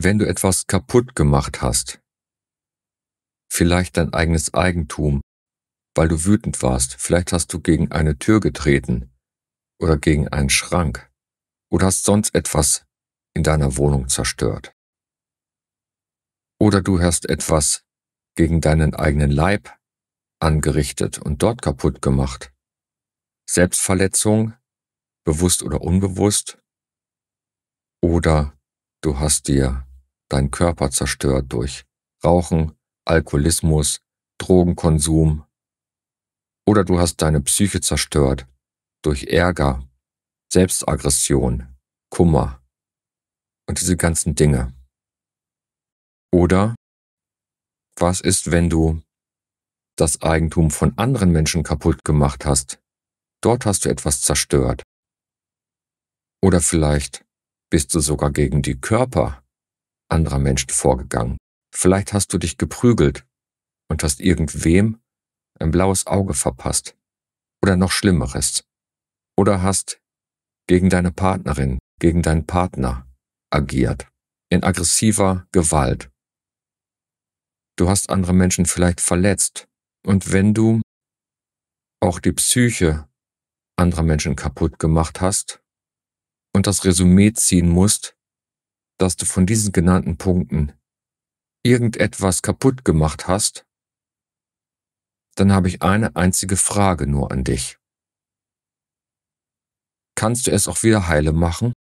Wenn du etwas kaputt gemacht hast, vielleicht dein eigenes Eigentum, weil du wütend warst, vielleicht hast du gegen eine Tür getreten oder gegen einen Schrank oder hast sonst etwas in deiner Wohnung zerstört. Oder du hast etwas gegen deinen eigenen Leib angerichtet und dort kaputt gemacht. Selbstverletzung, bewusst oder unbewusst. Oder du hast dir dein Körper zerstört durch Rauchen, Alkoholismus, Drogenkonsum. Oder du hast deine Psyche zerstört durch Ärger, Selbstaggression, Kummer und diese ganzen Dinge. Oder was ist, wenn du das Eigentum von anderen Menschen kaputt gemacht hast? Dort hast du etwas zerstört. Oder vielleicht bist du sogar gegen die Körper anderer Menschen vorgegangen. Vielleicht hast du dich geprügelt und hast irgendwem ein blaues Auge verpasst oder noch Schlimmeres. Oder hast gegen deine Partnerin, gegen deinen Partner agiert, in aggressiver Gewalt. Du hast andere Menschen vielleicht verletzt. Und wenn du auch die Psyche anderer Menschen kaputt gemacht hast und das Resümee ziehen musst, dass du von diesen genannten Punkten irgendetwas kaputt gemacht hast, dann habe ich eine einzige Frage nur an dich. Kannst du es auch wieder heile machen?